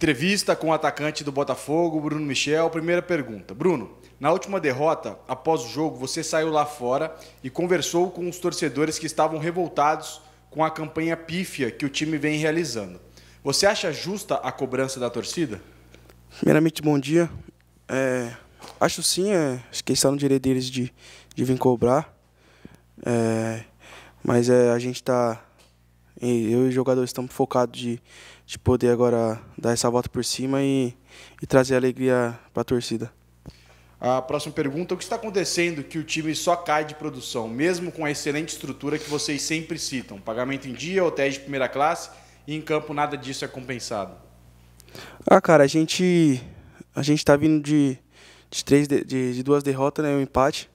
Entrevista com o atacante do Botafogo, Bruno Michel. Primeira pergunta. Bruno, na última derrota, após o jogo, você saiu lá fora e conversou com os torcedores que estavam revoltados com a campanha pífia que o time vem realizando. Você acha justa a cobrança da torcida? Primeiramente, bom dia. É, acho sim, é, acho que no direito deles de, de vir cobrar. É, mas é, a gente está e eu e os jogadores estamos focados de, de poder agora dar essa volta por cima e, e trazer alegria para a torcida. A próxima pergunta: o que está acontecendo que o time só cai de produção, mesmo com a excelente estrutura que vocês sempre citam? Pagamento em dia, hotéis de primeira classe e em campo nada disso é compensado. Ah, cara, a gente a gente está vindo de, de três de, de, duas derrotas, né, um empate.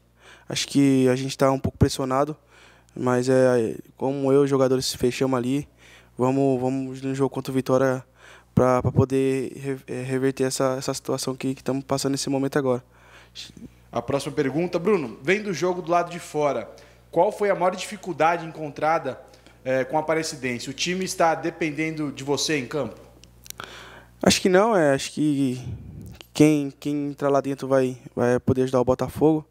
Acho que a gente está um pouco pressionado. Mas é como eu, os jogadores se fechamos ali, vamos, vamos no jogo contra o Vitória para poder é, reverter essa, essa situação que estamos passando nesse momento agora. A próxima pergunta, Bruno, vem do jogo do lado de fora. Qual foi a maior dificuldade encontrada é, com a Aparecidense? O time está dependendo de você em campo? Acho que não, é. Acho que quem, quem entrar lá dentro vai, vai poder ajudar o Botafogo.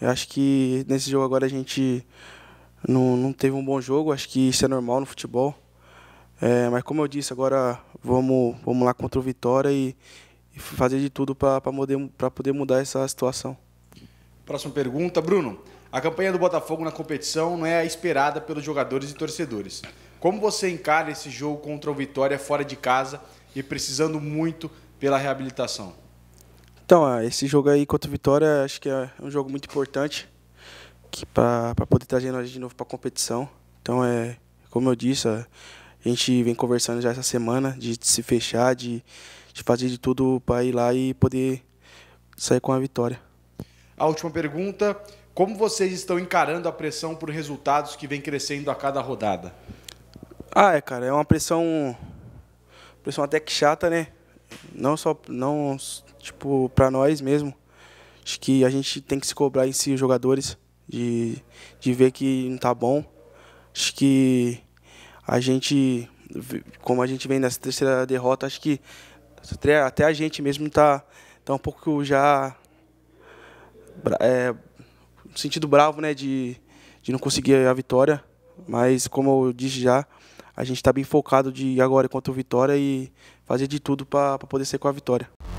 Eu acho que nesse jogo agora a gente não, não teve um bom jogo, acho que isso é normal no futebol. É, mas como eu disse, agora vamos, vamos lá contra o Vitória e, e fazer de tudo para poder, poder mudar essa situação. Próxima pergunta, Bruno. A campanha do Botafogo na competição não é a esperada pelos jogadores e torcedores. Como você encara esse jogo contra o Vitória fora de casa e precisando muito pela reabilitação? Então, é, esse jogo aí contra o Vitória acho que é um jogo muito importante para poder trazer nós de novo para a competição. Então, é, como eu disse, a gente vem conversando já essa semana de se fechar, de, de fazer de tudo para ir lá e poder sair com a vitória. A última pergunta: como vocês estão encarando a pressão por resultados que vem crescendo a cada rodada? Ah, é, cara, é uma pressão, pressão até que chata, né? Não só, não tipo, para nós mesmo. Acho que a gente tem que se cobrar em si, os jogadores de, de ver que não tá bom. Acho que a gente, como a gente vem nessa terceira derrota, acho que até a gente mesmo tá, tá um pouco já. É, no sentido bravo, né, de, de não conseguir a vitória. Mas, como eu disse já, a gente está bem focado de agora contra o Vitória e fazer de tudo para poder ser com a vitória.